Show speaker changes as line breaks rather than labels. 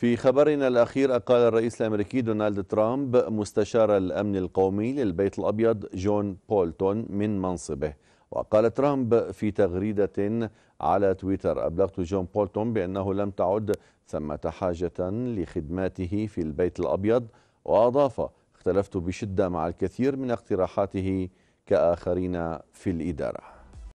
في خبرنا الأخير قال الرئيس الأمريكي دونالد ترامب مستشار الأمن القومي للبيت الأبيض جون بولتون من منصبه وقال ترامب في تغريدة على تويتر أبلغت جون بولتون بأنه لم تعد ثمة حاجة لخدماته في البيت الأبيض وأضاف اختلفت بشدة مع الكثير من اقتراحاته كآخرين في الإدارة